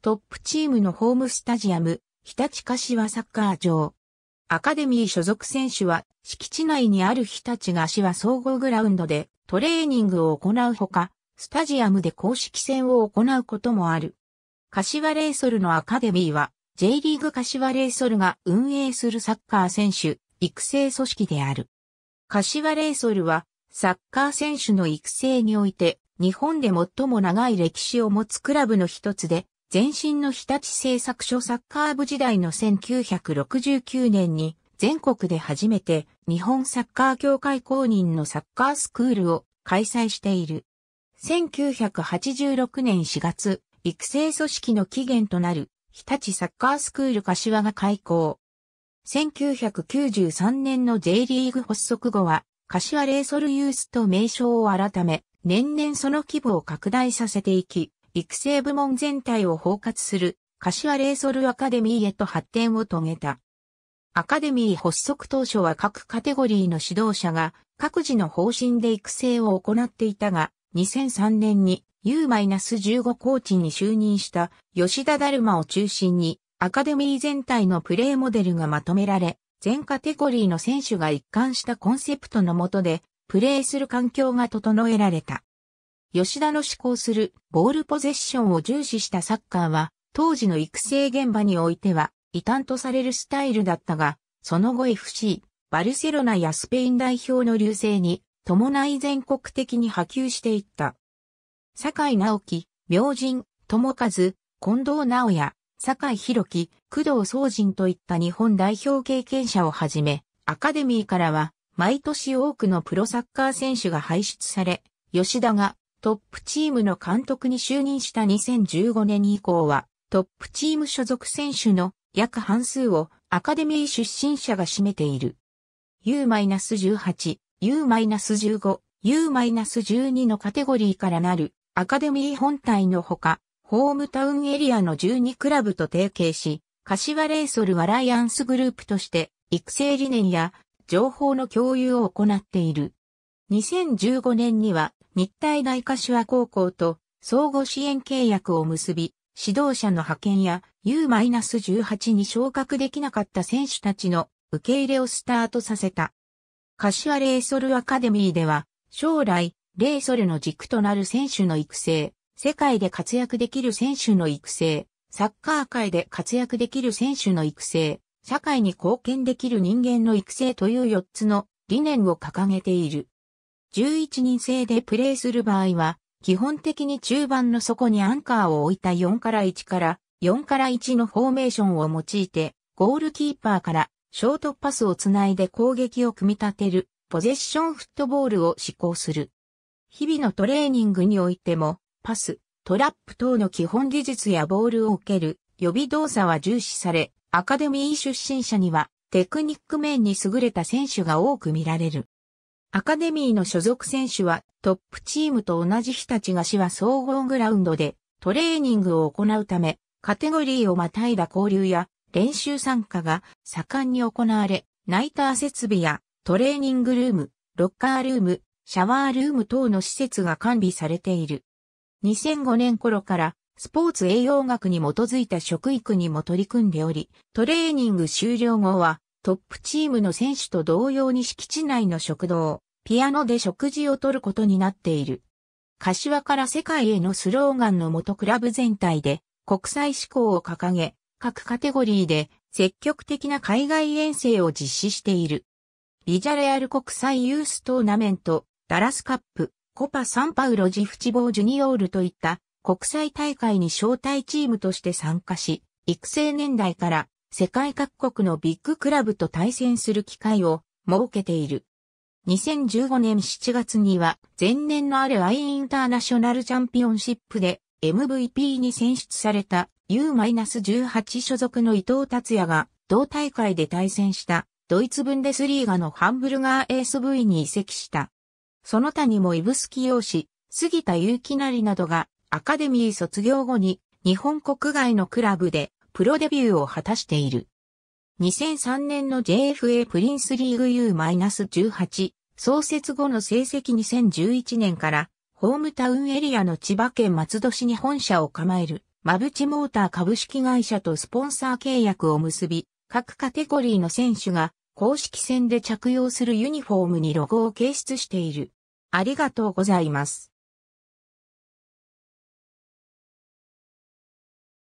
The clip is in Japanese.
トップチームのホームスタジアム、日立柏サッカー場。アカデミー所属選手は、敷地内にある日立柏総合グラウンドでトレーニングを行うほか、スタジアムで公式戦を行うこともある。柏レイソルのアカデミーは、J リーグ柏レイソルが運営するサッカー選手、育成組織である。柏レイソルは、サッカー選手の育成において、日本で最も長い歴史を持つクラブの一つで、前身の日立製作所サッカー部時代の1969年に全国で初めて日本サッカー協会公認のサッカースクールを開催している。1986年4月、育成組織の起源となる日立サッカースクール柏が開校。1993年の J リーグ発足後は、柏レイソルユースと名称を改め、年々その規模を拡大させていき、育成部門全体を包括する柏レイソルアカデミーへと発展を遂げた。アカデミー発足当初は各カテゴリーの指導者が各自の方針で育成を行っていたが、2003年に U-15 コーチに就任した吉田だるまを中心にアカデミー全体のプレーモデルがまとめられ、全カテゴリーの選手が一貫したコンセプトのもとでプレーする環境が整えられた。吉田の志向するボールポゼッションを重視したサッカーは、当時の育成現場においては、異端とされるスタイルだったが、その後 FC、バルセロナやスペイン代表の流星に、伴い全国的に波及していった。坂井直樹、明神、友和、近藤直也、坂井宏樹、工藤総人といった日本代表経験者をはじめ、アカデミーからは、毎年多くのプロサッカー選手が輩出され、吉田がトップチームの監督に就任した2015年以降は、トップチーム所属選手の約半数をアカデミー出身者が占めている。U-18、U-15、U-12 のカテゴリーからなるアカデミー本体のほか、ホームタウンエリアの12クラブと提携し、柏レイソルはライアンスグループとして育成理念や情報の共有を行っている。2015年には日体大柏高校と相互支援契約を結び、指導者の派遣や U-18 に昇格できなかった選手たちの受け入れをスタートさせた。柏レイソルアカデミーでは、将来、レイソルの軸となる選手の育成、世界で活躍できる選手の育成、サッカー界で活躍できる選手の育成、社会に貢献できる人間の育成という4つの理念を掲げている。11人制でプレーする場合は、基本的に中盤の底にアンカーを置いた4から1から4から1のフォーメーションを用いて、ゴールキーパーからショートパスをつないで攻撃を組み立てるポゼッションフットボールを施行する。日々のトレーニングにおいても、パス、トラップ等の基本技術やボールを受ける予備動作は重視され、アカデミー出身者にはテクニック面に優れた選手が多く見られる。アカデミーの所属選手はトップチームと同じ日立が市は総合グラウンドでトレーニングを行うため、カテゴリーをまたいだ交流や練習参加が盛んに行われ、ナイター設備やトレーニングルーム、ロッカールーム、シャワールーム等の施設が完備されている。2005年頃からスポーツ栄養学に基づいた食育にも取り組んでおり、トレーニング終了後はトップチームの選手と同様に敷地内の食堂、ピアノで食事をとることになっている。柏から世界へのスローガンのもとクラブ全体で国際志向を掲げ、各カテゴリーで積極的な海外遠征を実施している。ビジャレアル国際ユーストーナメント、ダラスカップ、コパサンパウロジフチボージュニオールといった国際大会に招待チームとして参加し、育成年代から世界各国のビッグクラブと対戦する機会を設けている。2015年7月には前年のあるアイインターナショナルチャンピオンシップで MVP に選出された U-18 所属の伊藤達也が同大会で対戦したドイツブンデスリーガのハンブルガー SV に移籍した。その他にもイブスキ用紙、杉田祐樹なりなどがアカデミー卒業後に日本国外のクラブでプロデビューを果たしている。2003年の JFA プリンスリーグ U-18 創設後の成績2011年からホームタウンエリアの千葉県松戸市に本社を構えるマブチモーター株式会社とスポンサー契約を結び各カテゴリーの選手が公式戦で着用するユニフォームにロゴを掲出している。ありがとうございます。